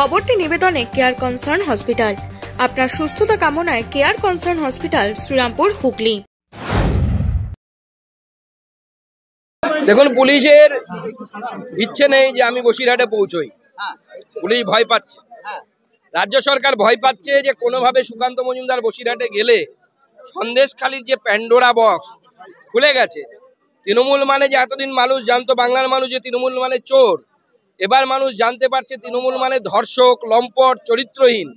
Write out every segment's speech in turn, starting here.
খবরটি নিবেদনে care Concern hospital আপনার সুস্থতা কামনায় Care Concern Hospital Serampore Hooghly দেখুন পুলিশের ইচ্ছে নেই যে আমি বসিরহাটে পৌঁছই পুলিশ ভয় পাচ্ছে রাজ্য সরকার ভয় পাচ্ছে যে কোনোভাবে সুকান্ত মজুমদার বসিরহাটে গেলে সন্দেশখালির যে প্যান্ডোরা বক্স খুলে গেছে তৃণমূল মানে যে এতদিন মানুষ জানতো বাংলার মানুষ যে তৃণমূল মানে চোর এবার মানুষ জানতে পারছে তৃণমূল মানে ধর্ষক লম্পট চরিত্রহীন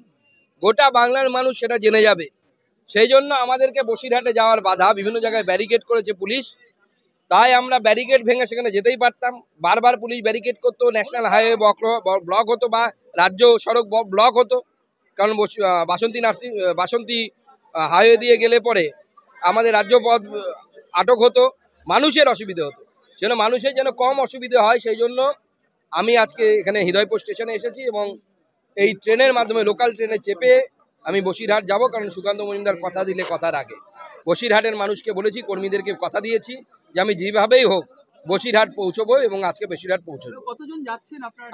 গোটা বাংলার মানুষ সেটা জেনে যাবে সেই জন্য আমাদেরকে বসিরহাটে যাওয়ার বাধা বিভিন্ন জায়গায় ব্যারিকেড করেছে পুলিশ তাই আমরা ব্যারিকেড ভেঙে সেখানে যেতেই পারতাম বারবার পুলিশ ব্যারিকেড করতো ন্যাশনাল হাইওয়ে ব্লক হতো বা রাজ্য সড়ক ব্লক হতো কারণ বাসন্তী নার্সিং বাসন্তী হাইওয়ে দিয়ে গেলে পরে আমাদের রাজ্য পথ আটক হতো মানুষের অসুবিধে হতো সেজন্য মানুষের যেন কম অসুবিধে হয় সেই জন্য আমি আজকে এখানে হৃদয়পুর স্টেশনে এসেছি এবং এই ট্রেনের মাধ্যমে লোকাল ট্রেনে চেপে আমি বসিরহাট যাব কারণ সুকান্ত মজুমদার কথা দিলে কথা রাখে বসিরহাটের মানুষকে বলেছি কর্মীদেরকে কথা দিয়েছি যে আমি যেভাবেই হোক বসিরহাট পৌঁছবো এবং আজকে বসিরহাট পৌঁছবো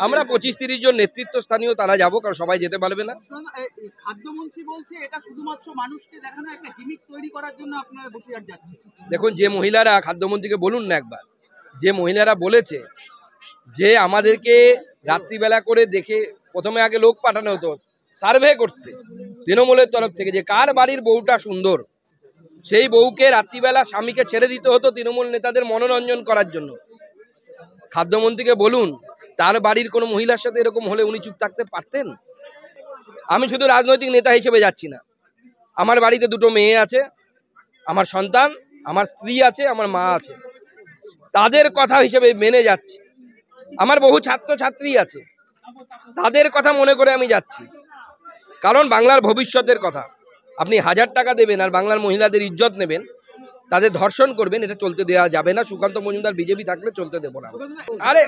আমরা পঁচিশ তিরিশ জন নেতৃত্ব স্থানীয় তারা যাবো কারণ সবাই যেতে পারবে না দেখুন যে মহিলারা খাদ্যমন্ত্রীকে বলুন না একবার যে মহিলারা বলেছে যে আমাদেরকে রাত্রিবেলা করে দেখে প্রথমে আগে লোক পাঠানো হতো সার্ভে করতে তৃণমূলের তরফ থেকে যে কার বাড়ির বউটা সুন্দর সেই বউকে রাত্রিবেলা স্বামীকে ছেড়ে দিতে হতো তৃণমূল নেতাদের মনোরঞ্জন করার জন্য খাদ্যমন্ত্রীকে বলুন তার বাড়ির কোনো মহিলার সাথে এরকম হলে উনি চুপ থাকতে পারতেন আমি শুধু রাজনৈতিক নেতা হিসেবে যাচ্ছি না আমার বাড়িতে দুটো মেয়ে আছে আমার সন্তান আমার স্ত্রী আছে আমার মা আছে তাদের কথা হিসেবে মেনে যাচ্ছি আমার বহু ছাত্র ছাত্রী আছে তাদের কথা মনে করে আমি যাচ্ছি কারণ বাংলার ভবিষ্যতের কথা আপনি হাজার টাকা দেবেন আর বাংলার মহিলাদের ইজ্জত নেবেন তাদের ধর্ষণ করবেন এটা চলতে দেওয়া যাবে না সুকান্ত মজুমদার বিজেপি থাকলে চলতে দেবো না আরে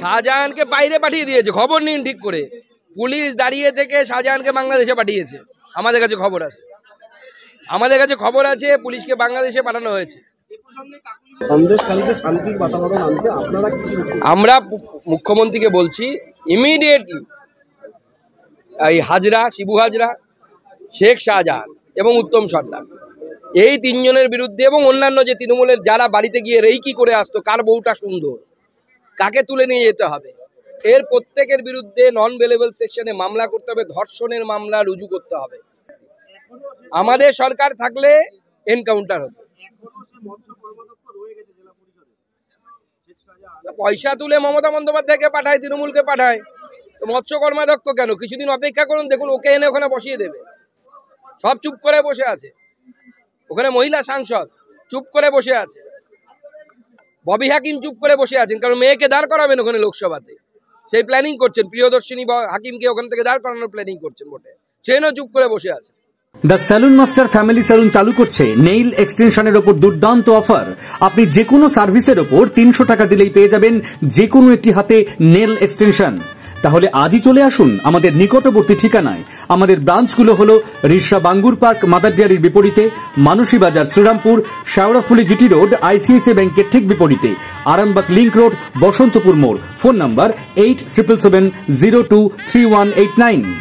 শাহজাহানকে বাইরে পাঠিয়ে দিয়েছে খবর নিন ঠিক করে পুলিশ দাঁড়িয়ে থেকে শাহজাহানকে বাংলাদেশে পাঠিয়েছে আমাদের কাছে খবর আছে আমাদের কাছে খবর আছে পুলিশকে বাংলাদেশে পাঠানো হয়েছে আমরা মুখ্যমন্ত্রীকে বলছি ইমিডিয়েটলি এই হাজরা শিবু হাজরা শেখ শাহজাহান এবং উত্তম সর্দার এই তিনজনের বিরুদ্ধে এবং অন্যান্য যে তৃণমূলের যারা বাড়িতে গিয়ে রেইকি করে আসতো কার বউটা সুন্দর কাকে তুলে নিয়ে যেতে হবে এর প্রত্যেকের বিরুদ্ধে নন ভেলেবল সেকশনে মামলা করতে হবে ধর্ষণের মামলা রুজু করতে হবে আমাদের সরকার থাকলে এনকাউন্টার হতো পয়সা তুলে মমতা বন্দ্যোপাধ্যায়কে পাঠায় তৃণমূলকে পাঠায় তো মৎস্য কর্মাধ্যক্ষ কেন কিছুদিন অপেক্ষা করুন দেখুন ওকে এনে ওখানে বসিয়ে দেবে সব চুপ করে বসে আছে ওখানে মহিলা সাংসদ চুপ করে বসে আছে ববি হাকিম চুপ করে বসে আছেন কারণ মেয়েকে দাঁড় করাবেন ওখানে লোকসভাতে সেই প্ল্যানিং করছেন প্রিয়দর্শিনী হাকিমকে ওখান থেকে দাঁড় করানোর প্ল্যানিং করছেন বটে সেনও চুপ করে বসে আছে the Salon Master family salon চালু করছে নেইল এক্সটেনশনের ওপর দুর্দান্ত অফার আপনি যে কোনো সার্ভিসের ওপর তিনশো টাকা দিলেই পেয়ে যাবেন যে কোনো একটি হাতে নেল এক্সটেনশন তাহলে আজই চলে আসুন আমাদের নিকটবর্তী ঠিকানায় আমাদের ব্রাঞ্চগুলো হল রিসা বাঙ্গুর পার্ক মাদারডিয়ারির বিপরীতে Manasi Bazar Serampore Sheoraphuli GT road ICICI ব্যাংকের ঠিক বিপরীতে আরামবাগ লিঙ্ক রোড বসন্তপুর মোড় phone number eight triple seven zero two three one eight nine